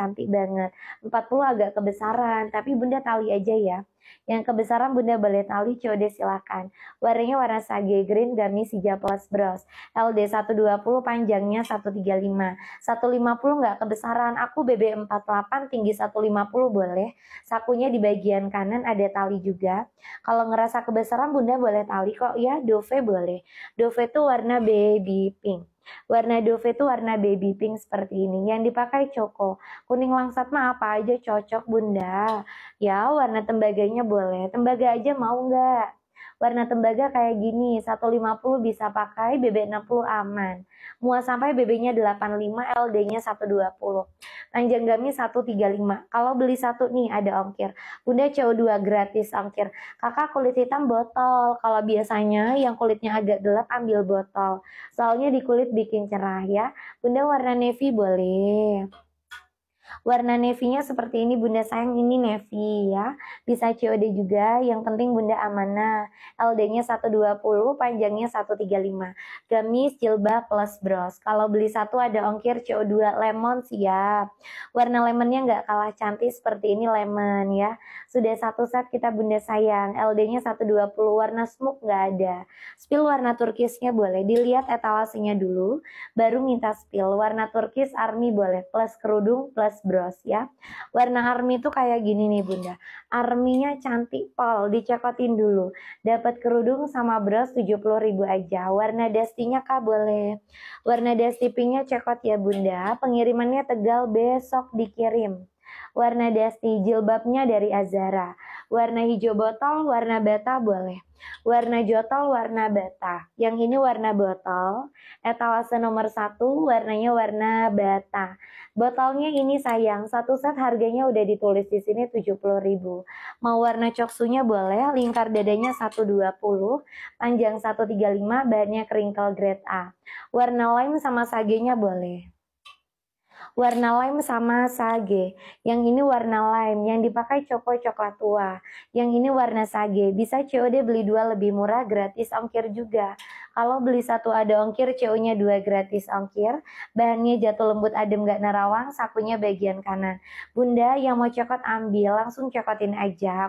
cantik banget. 40 agak kebesaran, tapi bunda tali aja ya. Yang kebesaran bunda boleh tali, COD silakan. Warnanya warna sage green, garni hijau plus bros. LD 120 panjangnya 135. 150 nggak kebesaran, aku BB 48 tinggi 150 boleh. Sakunya di bagian kanan ada tali juga. Kalau ngerasa kebesaran bunda boleh tali kok ya, Dove boleh. Dove itu warna baby pink. Warna Dove itu warna baby pink seperti ini. Yang dipakai Coko. Kuning langsat mah apa aja cocok bunda. Ya warna tembaganya boleh. Tembaga aja mau nggak? warna tembaga kayak gini 150 bisa pakai BB60 aman muat sampai BB-nya 85 LD-nya 120 panjang gamis 135 kalau beli satu nih ada ongkir bunda CO2 gratis ongkir kakak kulit hitam botol kalau biasanya yang kulitnya agak gelap ambil botol soalnya di kulit bikin cerah ya bunda warna navy boleh Warna navy seperti ini Bunda sayang ini navy ya. Bisa COD juga, yang penting Bunda amanah. LD-nya 120, panjangnya 135. Gamis, jilbab, plus bros. Kalau beli satu ada ongkir CO2 lemon siap. Warna lemonnya nggak kalah cantik seperti ini lemon ya. Sudah satu set kita Bunda sayang. LD-nya 120, warna smoke nggak ada. Spill warna turkisnya boleh, dilihat etalasenya dulu. Baru minta spill, warna turkis army boleh, plus kerudung, plus bros ya. Warna army tuh kayak gini nih bunda. Arminya cantik pol, dicokotin dulu. Dapat kerudung sama bros 70 ribu aja. Warna dustinya kak boleh. Warna dusty pinknya cekot ya bunda. Pengirimannya Tegal besok dikirim. Warna dusty jilbabnya dari Azara. Warna hijau botol, warna bata boleh. Warna jotol, warna bata. Yang ini warna botol. Etalase nomor satu, warnanya warna bata. Botolnya ini sayang, satu set harganya udah ditulis di sini 70.000. Mau warna coksunya boleh, lingkar dadanya 120, panjang 135, bahannya kerinkel grade A. Warna lime sama sagenya boleh warna lime sama sage. Yang ini warna lime, yang dipakai Choco coklat tua. Yang ini warna sage. Bisa COD beli dua lebih murah, gratis ongkir juga. Kalau beli satu ada ongkir, CO-nya dua gratis ongkir. Bahannya jatuh lembut adem gak narawang, sakunya bagian kanan. Bunda yang mau cokot ambil, langsung cokotin aja.